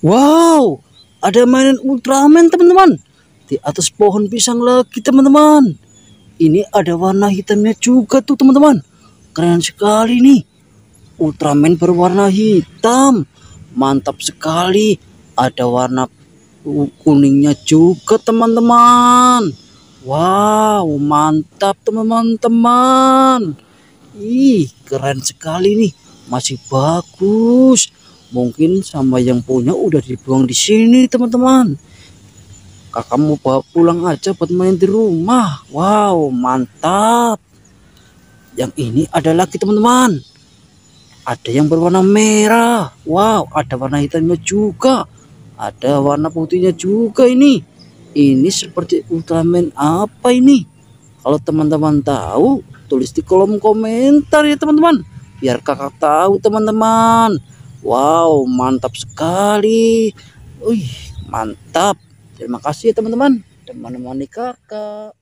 Wow, ada mainan Ultraman teman-teman. Di atas pohon pisang lagi teman-teman. Ini ada warna hitamnya juga tuh teman-teman. Keren sekali nih. Ultraman berwarna hitam. Mantap sekali. Ada warna kuningnya juga teman-teman. Wow, mantap teman-teman. Ih, keren sekali nih. Masih bagus mungkin sama yang punya udah dibuang di sini teman-teman kakak mau bawa pulang aja buat main di rumah wow mantap yang ini ada lagi teman-teman ada yang berwarna merah wow ada warna hitamnya juga ada warna putihnya juga ini ini seperti Ultraman apa ini kalau teman-teman tahu tulis di kolom komentar ya teman-teman biar kakak tahu teman-teman Wow, mantap sekali. Wih, mantap. Terima kasih teman-teman. Teman-teman kakak.